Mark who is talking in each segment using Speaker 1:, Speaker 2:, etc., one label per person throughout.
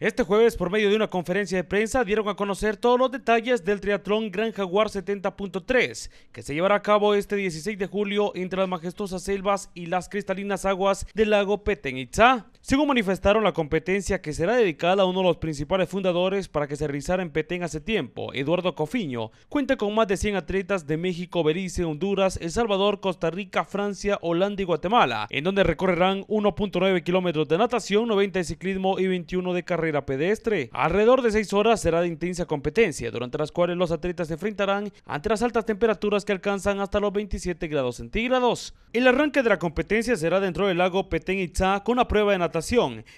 Speaker 1: Este jueves, por medio de una conferencia de prensa, dieron a conocer todos los detalles del triatlón Gran Jaguar 70.3, que se llevará a cabo este 16 de julio entre las majestuosas selvas y las cristalinas aguas del lago Petén Itzá. Según manifestaron, la competencia que será dedicada a uno de los principales fundadores para que se realizara en Petén hace tiempo, Eduardo Cofiño, cuenta con más de 100 atletas de México, Belice, Honduras, El Salvador, Costa Rica, Francia, Holanda y Guatemala, en donde recorrerán 1.9 kilómetros de natación, 90 de ciclismo y 21 de carrera pedestre. Alrededor de 6 horas será de intensa competencia, durante las cuales los atletas se enfrentarán ante las altas temperaturas que alcanzan hasta los 27 grados centígrados. El arranque de la competencia será dentro del lago Petén Itzá con una prueba de natación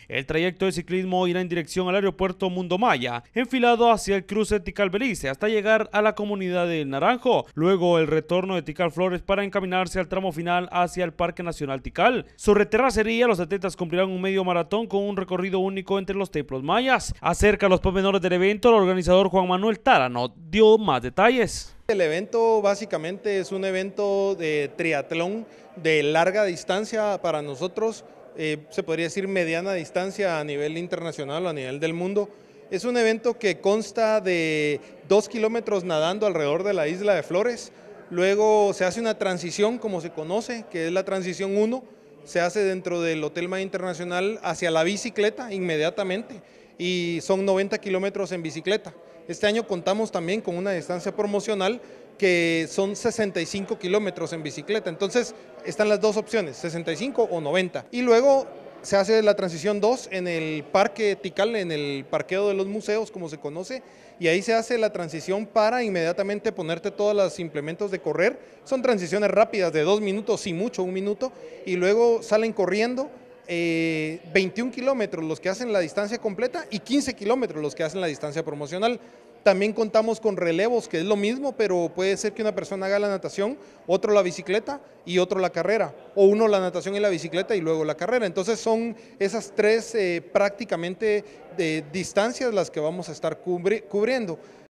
Speaker 1: el trayecto de ciclismo irá en dirección al aeropuerto Mundo Maya, enfilado hacia el cruce Tical Belice hasta llegar a la comunidad del Naranjo, luego el retorno de Tical Flores para encaminarse al tramo final hacia el Parque Nacional Tical. Sobre terracería, los atletas cumplirán un medio maratón con un recorrido único entre los templos mayas. Acerca de los pormenores del evento, el organizador Juan Manuel
Speaker 2: Tárano dio más detalles. El evento básicamente es un evento de triatlón de larga distancia para nosotros eh, se podría decir mediana distancia a nivel internacional o a nivel del mundo. Es un evento que consta de dos kilómetros nadando alrededor de la isla de Flores, luego se hace una transición como se conoce, que es la transición 1, se hace dentro del Hotel Maya Internacional hacia la bicicleta inmediatamente y son 90 kilómetros en bicicleta. Este año contamos también con una distancia promocional que son 65 kilómetros en bicicleta. Entonces están las dos opciones, 65 o 90. Y luego se hace la transición 2 en el parque Tical, en el parqueo de los museos, como se conoce, y ahí se hace la transición para inmediatamente ponerte todos los implementos de correr. Son transiciones rápidas de dos minutos, y mucho, un minuto, y luego salen corriendo. 21 eh, kilómetros los que hacen la distancia completa y 15 kilómetros los que hacen la distancia promocional. También contamos con relevos, que es lo mismo, pero puede ser que una persona haga la natación, otro la bicicleta y otro la carrera, o uno la natación y la bicicleta y luego la carrera. Entonces son esas tres eh, prácticamente de eh, distancias las que vamos a estar cubriendo.